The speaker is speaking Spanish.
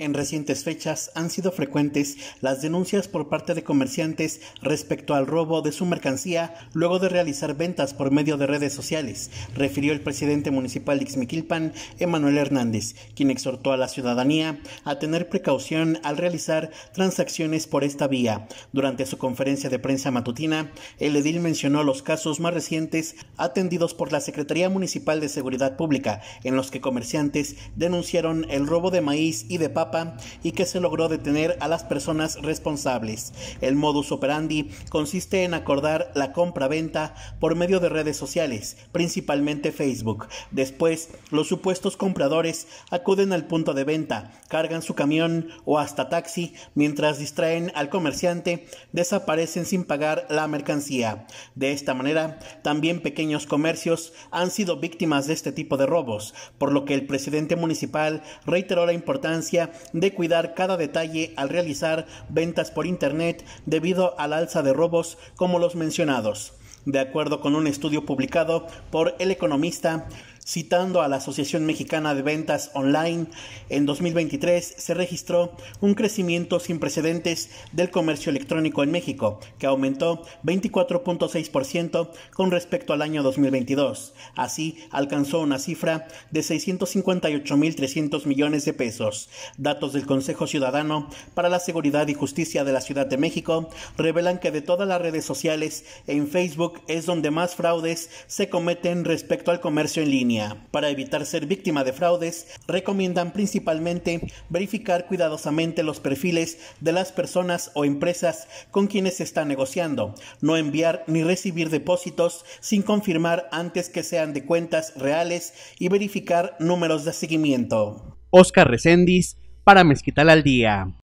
En recientes fechas han sido frecuentes las denuncias por parte de comerciantes respecto al robo de su mercancía luego de realizar ventas por medio de redes sociales, refirió el presidente municipal de Xmiquilpan, Emanuel Hernández, quien exhortó a la ciudadanía a tener precaución al realizar transacciones por esta vía. Durante su conferencia de prensa matutina, el edil mencionó los casos más recientes atendidos por la Secretaría Municipal de Seguridad Pública, en los que comerciantes denunciaron el robo de maíz y de papa y que se logró detener a las personas responsables. El modus operandi consiste en acordar la compra-venta por medio de redes sociales, principalmente Facebook. Después, los supuestos compradores acuden al punto de venta, cargan su camión o hasta taxi, mientras distraen al comerciante, desaparecen sin pagar la mercancía. De esta manera, también pequeños comercios han sido víctimas de este tipo de robos, por lo que el presidente municipal reiteró la importancia de cuidar cada detalle al realizar ventas por Internet debido al alza de robos como los mencionados. De acuerdo con un estudio publicado por El Economista, Citando a la Asociación Mexicana de Ventas Online, en 2023 se registró un crecimiento sin precedentes del comercio electrónico en México, que aumentó 24.6% con respecto al año 2022. Así, alcanzó una cifra de 658.300 millones de pesos. Datos del Consejo Ciudadano para la Seguridad y Justicia de la Ciudad de México revelan que de todas las redes sociales, en Facebook es donde más fraudes se cometen respecto al comercio en línea. Para evitar ser víctima de fraudes, recomiendan principalmente verificar cuidadosamente los perfiles de las personas o empresas con quienes se está negociando, no enviar ni recibir depósitos sin confirmar antes que sean de cuentas reales y verificar números de seguimiento. Oscar Recendis para Mezquital al Día.